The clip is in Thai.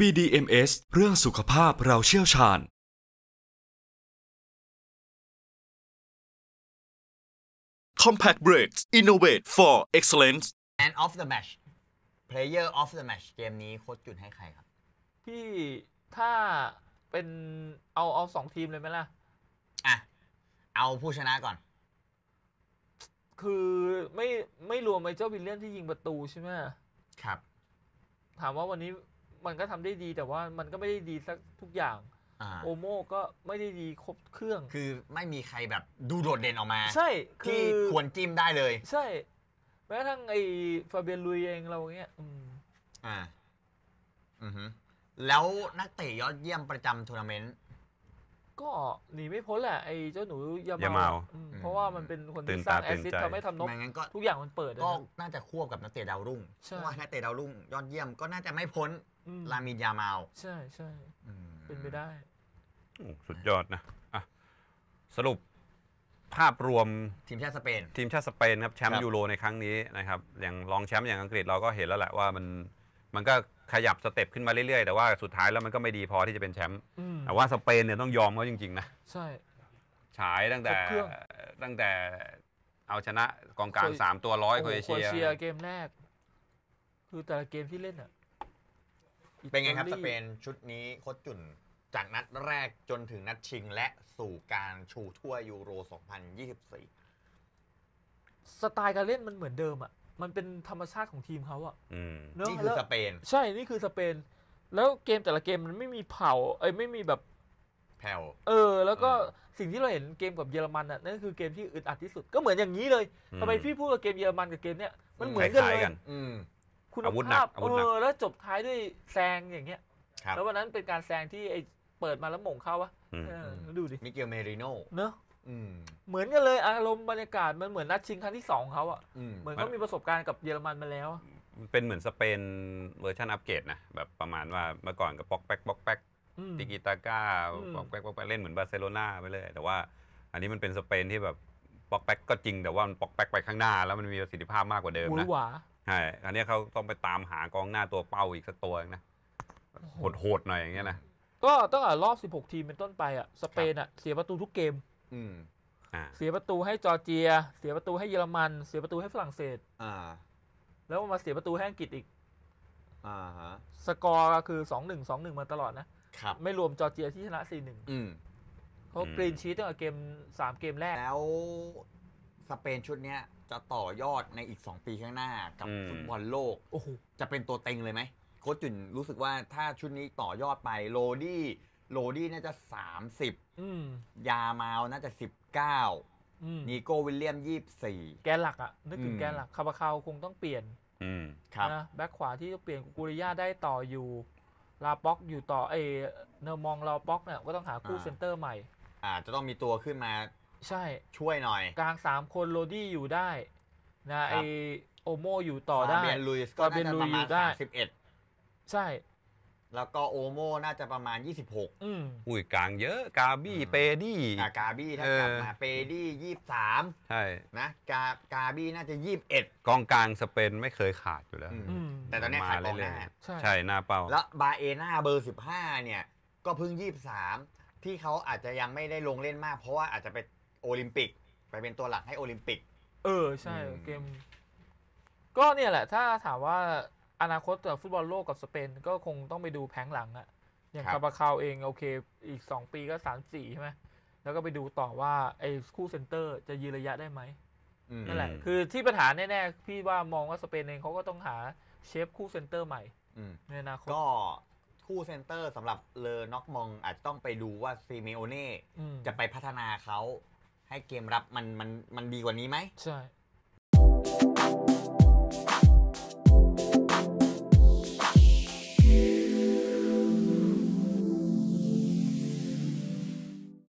BDMS เรื่องสุขภาพเราเชี่ยวชาญคอม Compact Breaks Innovate for Excellence and of the match Player of the match เกมนี้โค้ชจุดให้ใครครับ พี่ถ้าเป็นเอาเอาสองทีมเลยไหมล่ะ อ่ะ เอาผู้ชนะก่อน คือไม่ไม่รวมไอ้เจ้าวิลเลียนที่ยิงประตูใช่ไหม ครับ ถามว่าวันนี้มันก็ทำได้ดีแต่ว่ามันก็ไม่ได้ดีสักทุกอย่างโอโมก็ไม่ได้ดีครบเครื่อง คือไม่มีใครแบบดูโดดเด่นออกมา ใช่ที่ควรจิ้มได้เลย ใช่แม้กระทั่งไอ้ฟาเบียนลุยเองเราเงี้ยอ่า อือฮึแล้วนักเตะยอดเยี่ยมประจำทัวร์นาเมนต์ก็หนีไม่พ้นแหละไอ้เจ้าหนูยามาเพราะว่ามันเป็นคนที่สร้างแอซิสทำให้ทำนกทุกอย่างมันเปิดก็น่าจะควบกับนักเตะดาวรุ่งเพราะว่านักเตะดาวรุ่งยอดเยี่ยมก็น่าจะไม่พ้นลามินยามาใช่ใช่เป็นไปได้ สุดยอดนะอ่ะสรุปภาพรวม ทีมชาติสเปนทีมชาติสเปนครับแชมป์ยูโรในครั้งนี้นะครับอย่างรองแชมป์อย่างอังกฤษเราก็เห็นแล้วแหละว่า มันมันก็ขยับสเต็ปขึ้นมาเรื่อยๆ แต่ว่าสุดท้ายแล้วมันก็ไม่ดีพอที่จะเป็นแชมป์แต่ว่าสเปนเนี่ยต้องยอมเขาจริงๆนะใช่ฉายตั้งแต่ตั้งแต่เอาชนะกองกลางสามตัวร้อยโคเอเชียเชียเกมแรกคือแต่ละเกมที่เล่นอ่ะเป็นไงครับสเปนชุดนี้โคตรจุ่นจากนัดแรกจนถึงนัดชิงและสู่การชูถ้วยยูโร 2024 สไตล์การเล่นมันเหมือนเดิมอ่ะ มันเป็นธรรมชาติของทีมเขาอ่ะนะนี่คือสเปนใช่ นี่คือสเปนแล้วเกมแต่ละเกมมันไม่มีเผา เอ้ยไม่มีแบบแผ่วเออ แล้วก็สิ่งที่เราเห็นเกมกับเยอรมันอ่ะ นั่นคือเกมที่อึดอัดที่สุดก็เหมือนอย่างนี้เลยทำไมพี่พูดกับเกมเยอรมันกับเกมเนี้ยมันเหมือนกันเลยอืมคุณอาวุธหนัภากพอาวุธหนักเออแล้วจบท้ายด้วยแซงอย่างเงี้ยแล้ววันนั้นเป็นการแซงที่ไอ้เปิดมาแล้วหม่งเข้าวะมดูดิมิเกลเมริโน่เนอะเหมือนกันเลยอารมณ์บรรยากาศ มันเหมือนนัดชิงครั้งที่สองเขาอะเหมือนเขามีประสบการณ์กับเยอรมันมาแล้ว เป็นเหมือนสเปนเวอร์ชันอัปเกรดนะแบบประมาณว่าเมื่อก่อนก็ป๊อกแป๊กป๊อกแป๊กติกิตาก้าปืปอกแป๊กปอกแป๊กเล่นเหมือนบาร์เซโลนาไปเลย แต่ว่า อันนี้มันเป็นสเปนที่แบบปอกแป๊กก็จริงแต่ว่ามันปอกแป๊กไปข้างหน้า แล้วมันมีประสิทธิภาพมากกว่าเดิมนะใช่อันนี้เขาต้องไปตามหากองหน้าตัวเป้าอีกสักตัวนะ โหดๆ หน่อยอย่างเงี้ยนะ ก็ตั้งแต่รอบ 16 ทีมเป็นต้นไปอ่ะ สเปนอ่ะเสียประตูทุกเกม อืมอ่าเสียประตูให้จอร์เจีย เสียประตูให้เยอรมัน เสียประตูให้ฝรั่งเศส อ่า แล้วมาเสียประตูให้อังกฤษอีก อ่าฮะสกอร์ก็คือ 2-1 2-1 มาตลอดนะครับไม่รวมจอร์เจียที่ชนะ 4-1อืมเขากรีนชีตตั้งแต่เกม 3 เกมแรก แล้วสเปนชุดเนี้ยจะต่อยอดในอีก 2 ปีข้างหน้ากับฟุตบอลโลกโอ้จะเป็นตัวเต็งเลยไหมโค้ชจุนรู้สึกว่าถ้าชุดนี้ต่อยอดไปโรดี้โรดี้น่าจะ 30สิบยามาวน่าจะ 19เก้นีโกวิลเลียมแกนหลักอ่ะ นึกถึงแกนหลักคาบาคาคงต้องเปลี่ยนครับนะแบ็คขวาที่ต้องเปลี่ยนกุริยาได้ต่ออยู่ลาป็อกอยู่ต่อเอเนอร์มองลาป็อกเนี่ยก็ต้องหาคู่เซนเตอร์ใหม่อาจจะต้องมีตัวขึ้นมาใช่ช่วยหน่อย กลางสามคนโรดี้อยู่ได้ นะไอโอโมอยู่ต่อได้เบนลุยส์ก็น่าจะประมาณสามสิบเอ็ดใช่แล้วก็โอโมน่าจะประมาณยี่สิบหกอุ้ยกลางเยอะ กาบี้เปดี้กาบี้ถ้ากลับมาเปดี้ยี่สามใช่นะกากาบี้น่าจะยี่สิบเอ็ดกองกลางสเปนไม่เคยขาดอยู่แล้วแต่ตอนนี้ขาดกองหน้าใช่หน้าเป้าแล้ว บาเอน่าเบอร์สิบห้าเนี่ย ก็เพิ่งยี่สิบสามที่เขาอาจจะยังไม่ได้ลงเล่นมากเพราะว่าอาจจะไปโอลิมปิก ไปเป็นตัวหลักให้โอลิมปิก เออใช่เกม ก็เนี่ยแหละ ถ้าถามว่าอนาคตฟุตบอลโลกกับสเปนก็คงต้องไปดูแผงหลังอะอย่างครบาบาคาวเองโอเค อีกสองปีก็สามสี่ใช่ไหมแล้วก็ไปดูต่อว่าไอ้คู่เซนเตอร์จะยืนระยะได้ไหมนั่นแหละคือที่ปัญหาแน่ๆ พี่ว่ามองว่าสเปนเองเขาก็ต้องหาเชฟคู่เซนเตอร์ใหม่มในอนาคตก็คู่เซนเตอร์สำหรับเลอน็อกมอง อาจจะต้องไปดูว่าซีเมโอเน่จะไปพัฒนาเขาให้เกมรับมันมันมันดีกว่านี้ไหมใช่